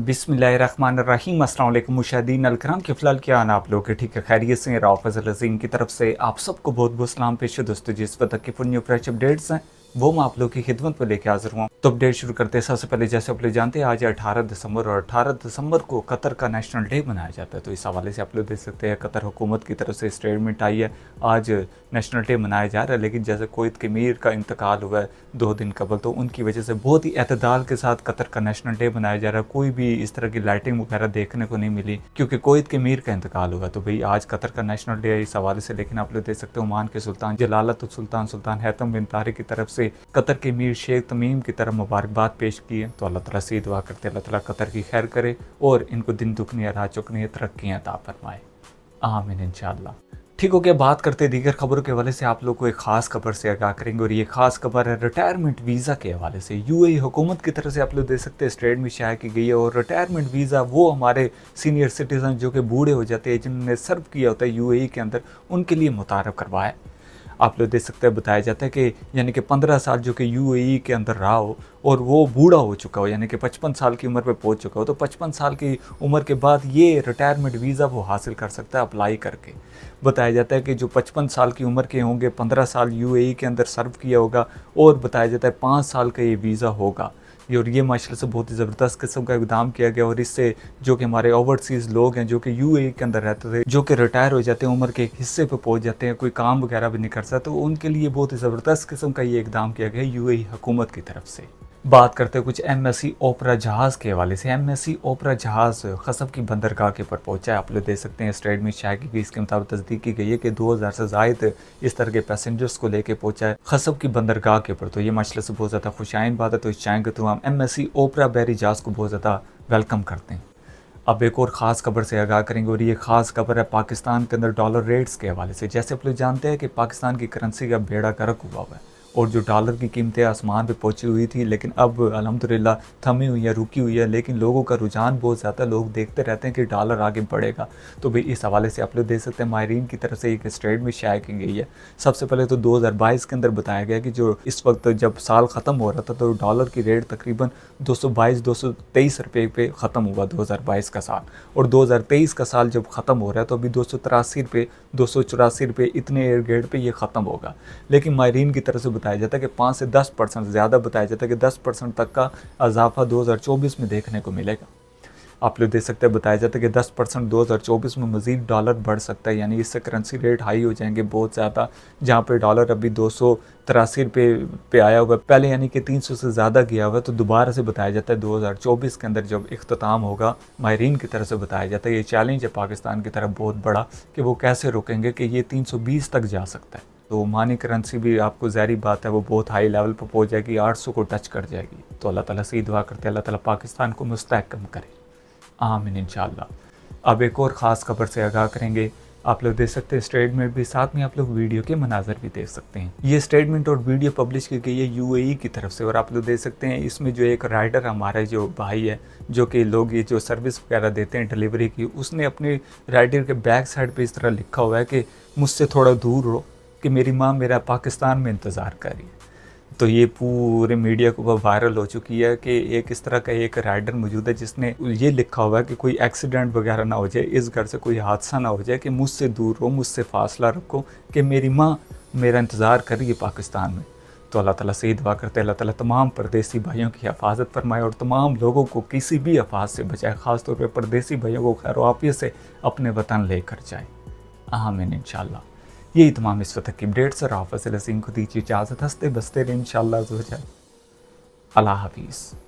बिसमीम अल्लाम मुशादीन अलकराम के फ़िलहाल क्या आना आप लोग ठीक है खैरियत से राव फजल अजीम की तरफ से आप सबको बहुत बहुत सलाम पेश दोस्तों जिस वक्त की फुल न्यू फ्रेश अपडेट्स हैं वो मैं आप लोग की खिदमत पर लेकर हाजिर हुआ तो अपडेट शुरू करते हैं सबसे पहले जैसे आप लोग जानते हैं आज 18 दिसंबर और 18 दिसंबर को कतर का नेशनल डे मनाया जाता है तो इस हवाले से आप लोग देख सकते हैं कतर हुकूमत की तरफ से स्टेटमेंट आई है आज नेशनल डे मनाया जा रहा है लेकिन जैसे कोयत के मीर का इंतकाल हुआ है दो दिन कबल तो उनकी वजह से बहुत ही अतदाल के साथ कतर का नेशनल डे मनाया जा रहा है कोई भी इस तरह की लाइटिंग वगैरह देखने को नहीं मिली क्योंकि कोयत के मीर का इंतकाल हुआ तो भाई आज कतर का नेशनल डे है इस हवाले से लेकिन आप लोग देख सकते हैं ओमान के सुल्तान जलालत सुल्तान सुल्तान हैतम बिन तारे की तरफ से कतर के मीर शेख तमीम की तरफ मुबारकबाद पेश की है तो अल्लाह ताला से दुआ करते अल्लाह ताला कतर की खैर करे और इनको दिन दुखनी राह चुकनी तरक्याँ ता फरमाए आमिन इन ठीक हो गया बात करते दीगर खबरों के हवाले से आप लोग को एक ख़ास खबर से आगाह करेंगे और ये खास खबर है रिटायरमेंट वीज़ा के हवाले से यू ए e हुकूमत की तरफ से आप लोग दे सकते हैं स्टेट में शाया की गई है और रिटायरमेंट वीज़ा वो हमारे सीनियर सिटीज़न जो कि बूढ़े हो जाते हैं जिन्होंने सर्व किया होता है यूएई e के अंदर उनके लिए मुतारफ़ करवाया आप लोग देख सकते हैं बताया जाता है कि यानी कि पंद्रह साल जो कि यूएई e के अंदर रहा हो और वो बूढ़ा हो चुका हो यानी कि पचपन साल की उम्र पे पहुंच चुका हो तो पचपन साल की उम्र के बाद ये रिटायरमेंट वीज़ा वो हासिल कर सकता है अप्लाई करके बताया जाता है कि जो पचपन साल की उम्र के होंगे पंद्रह साल यूएई e के अंदर सर्व किया होगा और बताया जाता है पाँच साल का ये वीज़ा होगा और ये माशा से बहुत ही ज़बरदस्त किस्म का इकदाम किया गया और इससे जो कि हमारे ओवरसीज़ लोग हैं जो कि यूएई e के अंदर रहते थे जो कि रिटायर हो जाते हैं उम्र के एक हिस्से पर पहुँच जाते हैं कोई काम वगैरह भी नहीं कर अर्सा तो उनके लिए बहुत ही ज़बरदस्त किस्म का ये इकदाम किया गया ए हुकूमत की तरफ से बात करते हैं कुछ एम एस सी ओपरा जहाज़ के हवाले से एम एस सी ओपरा जहाज़ खसब की बंदरगाह के ऊपर पहुंचा है आप लोग देख सकते हैं स्टेट में शायद की इसके मुताबिक तस्दीक की गई है कि 2000 से जायद इस तरह के पैसेंजर्स को लेकर पहुंचा है खसब की बंदरगाह के ऊपर तो ये माशले से बहुत ज़्यादा खुशाइन बात है तो इस के थ्रू हम एम एस सी ओपरा बैरी जहाज़ को बहुत ज़्यादा वेलकम करते हैं अब एक और ख़ास खबर से आगाह करेंगे और ये ख़ास खबर है पाकिस्तान के अंदर डॉलर रेट्स के हवाले से जैसे आप लोग जानते हैं कि पाकिस्तान की करेंसी का बेड़ा गर्क हुआ हुआ है और जो डॉलर की कीमतें आसमान पे पहुंची हुई थी लेकिन अब अलहमदिल्ला थमी हुई है रुकी हुई है लेकिन लोगों का रुझान बहुत ज़्यादा लोग देखते रहते हैं कि डॉलर आगे बढ़ेगा तो भाई इस हवाले से आप लोग देख सकते हैं माहरीन की तरफ से एक स्टेट में शाया की गई है सबसे पहले तो दो के अंदर बताया गया कि जो इस वक्त जब साल ख़त्म हो रहा था तो डॉलर की रेट तकरीबन दो सौ रुपए पे ख़त्म हुआ दो का साल और दो का साल जब ख़त्म हो रहा है तो अभी दो सौ रुपए दो सौ इतने एयर गेट पर यह ख़त्म होगा लेकिन माहरीन की तरफ से बताया जाता है कि पाँच से दस परसेंट ज़्यादा बताया जाता है कि दस परसेंट तक का इजाफा 2024 में देखने को मिलेगा आप लोग देख सकते हैं बताया जाता है कि दस परसेंट दो में मज़ीद डॉलर बढ़ सकता है यानी इससे करेंसी रेट हाई हो जाएंगे बहुत ज़्यादा जहाँ पर डॉलर अभी दो सौ तिरासी रुपये पे आया हुआ है पहले यानी कि 300 से ज़्यादा गया हुआ है तो दोबारा से बताया जाता है 2024 के अंदर जब अख्ताम तो होगा माहरीन की तरफ से बताया जाता है ये चैलेंज है पाकिस्तान की तरफ बहुत बड़ा कि वो कैसे रोकेंगे कि ये 320 तक जा सकता है तो मानी करेंसी भी आपको ज़हरी बात है वो बहुत हाई लेवल पर पहुँच जाएगी आठ सौ को टच कर जाएगी तो अल्लाह ताला से ही दुआ करते हैं अल्लाह ताला पाकिस्तान को मुस्तकम करे आमिन इन अब एक और ख़ास खबर से आगाह करेंगे आप लोग देख सकते हैं स्टेटमेंट भी साथ में आप लोग वीडियो के मनाजर भी देख सकते हैं ये स्टेटमेंट और वीडियो पब्लिश की गई है यूएई e की तरफ से और आप लोग देख सकते हैं इसमें जो एक राइडर हमारे जो भाई है जो कि लोग ये जो सर्विस वगैरह देते हैं डिलीवरी की उसने अपने राइडर के बैक साइड पर इस तरह लिखा हुआ है कि मुझसे थोड़ा दूर रहो कि मेरी माँ मेरा पाकिस्तान में इंतज़ार कर रही है तो ये पूरे मीडिया को वह वायरल हो चुकी है कि एक इस तरह का एक राइडर मौजूद है जिसने ये लिखा हुआ है कि कोई एक्सीडेंट वगैरह ना हो जाए इस घर से कोई हादसा ना हो जाए कि मुझसे दूर हो मुझसे फासला रखो कि मेरी माँ मेरा इंतज़ार कर रही है पाकिस्तान में तो अल्लाह ताला से ही दुआ करते हैं अल्लाह ताला तमाम परदेसी भाइयों की हिफाजत फरमाए और तमाम लोगों को किसी भी अफाज से बचाए ख़ासतौर पर परदेसी भाइयों को खैर वापिस से अपने वतन लेकर जाए आमीन शाला यही तमाम इस वक्त की अपडेट्स और आप वसीला सिंह को दीजिए इजाज़त हंसते बसते रहे इन शाला अल्लाह हाफिज़